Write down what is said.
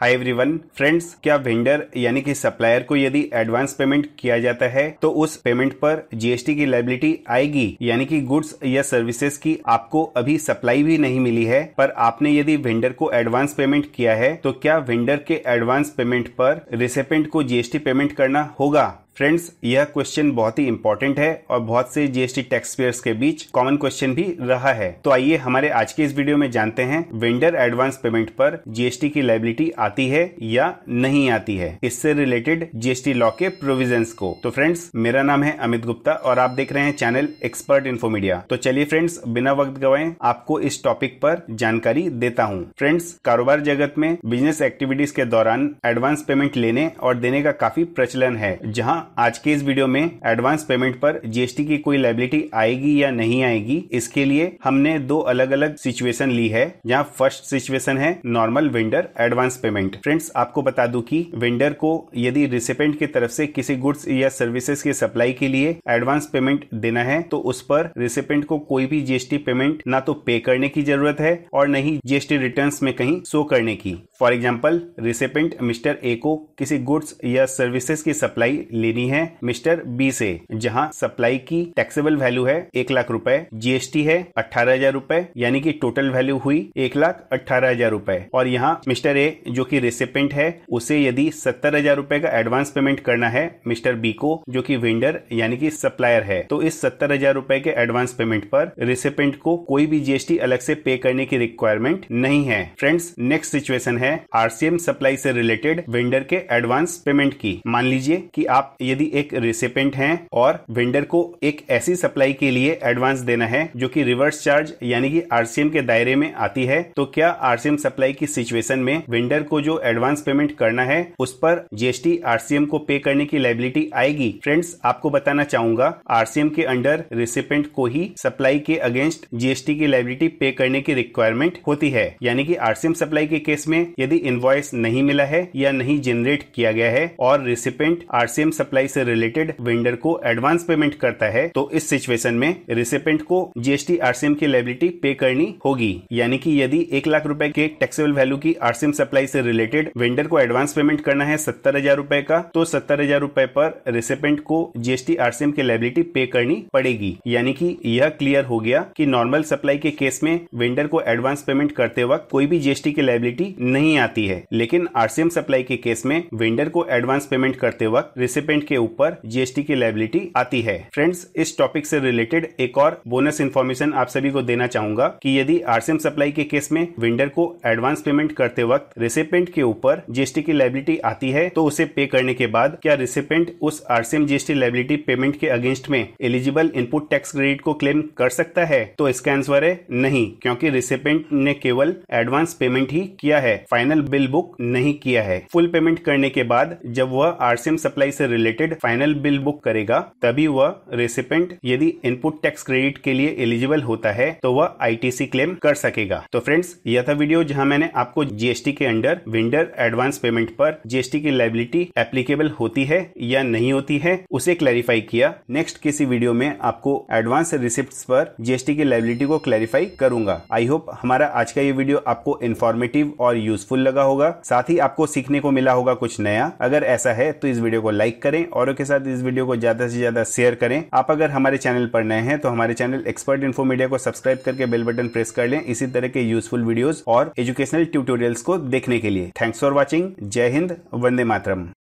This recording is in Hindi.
हाय एवरीवन फ्रेंड्स क्या वेंडर यानी कि सप्लायर को यदि एडवांस पेमेंट किया जाता है तो उस पेमेंट पर जीएसटी की लाइबिलिटी आएगी यानी कि गुड्स या सर्विसेज की आपको अभी सप्लाई भी नहीं मिली है पर आपने यदि वेंडर को एडवांस पेमेंट किया है तो क्या वेंडर के एडवांस पेमेंट पर रिसेपेंट को जीएसटी पेमेंट करना होगा फ्रेंड्स यह क्वेश्चन बहुत ही इंपॉर्टेंट है और बहुत से जीएसटी टैक्स पेयर्स के बीच कॉमन क्वेश्चन भी रहा है तो आइए हमारे आज के इस वीडियो में जानते हैं वेंडर एडवांस पेमेंट पर जीएसटी की लाइबिलिटी आती है या नहीं आती है इससे रिलेटेड जीएसटी लॉ के प्रोविजन को तो फ्रेंड्स मेरा नाम है अमित गुप्ता और आप देख रहे हैं चैनल एक्सपर्ट इन्फोमीडिया तो चलिए फ्रेंड्स बिना वक्त गवाए आपको इस टॉपिक पर जानकारी देता हूँ फ्रेंड्स कारोबार जगत में बिजनेस एक्टिविटीज के दौरान एडवांस पेमेंट लेने और देने का काफी प्रचलन है जहाँ आज के इस वीडियो में एडवांस पेमेंट पर जीएसटी की कोई लाइबिलिटी आएगी या नहीं आएगी इसके लिए हमने दो अलग अलग सिचुएशन ली है जहाँ फर्स्ट सिचुएशन है normal vendor advance payment friends आपको बता दू की वेंडर को यदि रिसिपेंट की तरफ से किसी गुड्स या सर्विसेज की सप्लाई के लिए एडवांस पेमेंट देना है तो उस पर रिसिपेंट को कोई भी जीएसटी पेमेंट ना तो पे करने की जरूरत है और न ही जीएसटी रिटर्न में कहीं शो करने की for example recipient mister A को किसी गुड्स या सर्विसेज की सप्लाई ले लेनी है मिस्टर बी से जहां सप्लाई की टैक्सेबल वैल्यू है एक लाख रुपए जीएसटी है अठारह हजार रूपए यानी की टोटल वैल्यू हुई एक लाख अठारह हजार रूपए और यहाँ मिस्टर ए जो की रेसिपेंट है उसे यदि सत्तर हजार रूपए का एडवांस पेमेंट करना है मिस्टर बी को जो की वेंडर यानी की सप्लायर है तो इस सत्तर हजार रूपए के एडवांस पेमेंट पर रेसिपेंट को कोई भी जीएसटी अलग से पे करने की रिक्वायरमेंट नहीं है फ्रेंड्स नेक्स्ट सिचुएशन है आरसीएम सप्लाई से रिलेटेड वेंडर के एडवांस पेमेंट की मान लीजिए कि आप यदि एक रिसिपेंट है और वेंडर को एक ऐसी सप्लाई के लिए एडवांस देना है जो कि रिवर्स चार्ज यानी कि आरसीएम के दायरे में आती है तो क्या आरसीएम सप्लाई की सिचुएशन में वेंडर को जो एडवांस पेमेंट करना है उस पर जीएसटी आरसीएम को पे करने की लाइबिलिटी आएगी फ्रेंड्स आपको बताना चाहूंगा आरसीएम के अंडर रिसिपेंट को ही सप्लाई के अगेंस्ट जीएसटी की लाइबिलिटी पे करने की रिक्वायरमेंट होती है यानी कि आरसीएम सप्लाई के केस में यदि इन्वॉइस नहीं मिला है या नहीं जनरेट किया गया है और रिसिपेंट आरसीएम सप्लाई सप्लाई से रिलेटेड वेंडर को एडवांस पेमेंट करता है तो इस सिचुएशन में रिसिपेंट को जीएसटी आरसीएम की लाइबिलिटी पे करनी होगी यानी कि यदि एक लाख रूपए के टैक्सेबल वैल्यू की आरसीएम सप्लाई से रिलेटेड वेंडर को एडवांस पेमेंट करना है सत्तर हजार रूपए का तो सत्तर हजार रूपए पर रिसिपेंट को जीएसटी आरसीएम की लाइबिलिटी पे करनी पड़ेगी यानी कि यह क्लियर हो गया कि नॉर्मल सप्लाई के केस में वेंडर को एडवांस पेमेंट करते वक्त कोई भी जीएसटी की लाइबिलिटी नहीं आती है लेकिन आरसीएम सप्लाई के केस में वेंडर को एडवांस पेमेंट करते वक्त रिसिपेंट पेमेंट के ऊपर जीएसटी की लाइबिलिटी आती है फ्रेंड्स इस टॉपिक से रिलेटेड एक और बोनस इन्फॉर्मेशन आप सभी को देना चाहूंगा कि यदि आरसीएम सप्लाई के केस में वेंडर को एडवांस पेमेंट करते वक्त रिसिपेंट के ऊपर जीएसटी की लाइबिलिटी आती है तो उसे पे करने के बाद क्या रिसिपेंट उस आरसीएम जीएसटी लाइबिलिटी पेमेंट के अगेंस्ट में एलिजिबल इनपुट टैक्स क्रेडिट को क्लेम कर सकता है तो इसका आंसर है नहीं क्योंकि रिसिपेंट ने केवल एडवांस पेमेंट ही किया है फाइनल बिल बुक नहीं किया है फुल पेमेंट करने के बाद जब वह आरसीएम सप्लाई से related related final bill book करेगा तभी वह रेसिपेंट यदि इनपुट टैक्स क्रेडिट के लिए एलिजिबल होता है तो वह आईटीसी क्लेम कर सकेगा तो फ्रेंड्स यह था वीडियो जहां मैंने आपको जीएसटी के अंडर विंडर एडवांस पेमेंट पर जीएसटी की लाइबिलिटी एप्लीकेबल होती है या नहीं होती है उसे क्लैरिफाई किया नेक्स्ट किसी वीडियो में आपको एडवांस रिसिप्ट पर जीएसटी की लाइबिलिटी को क्लैरिफाई करूंगा आई होप हमारा आज का ये वीडियो आपको इन्फॉर्मेटिव और यूजफुल लगा होगा साथ ही आपको सीखने को मिला होगा कुछ नया अगर ऐसा है तो इस वीडियो को लाइक करें करें और के साथ इस वीडियो को ज़्यादा से ज़्यादा शेयर करें आप अगर हमारे चैनल पर नए हैं तो हमारे चैनल एक्सपर्ट इन्फो मीडिया को सब्सक्राइब करके बेल बटन प्रेस कर लें इसी तरह के यूजफुल वीडियोस और एजुकेशनल ट्यूटोरियल्स को देखने के लिए थैंक्स फॉर वॉचिंग जय हिंद वंदे मातरम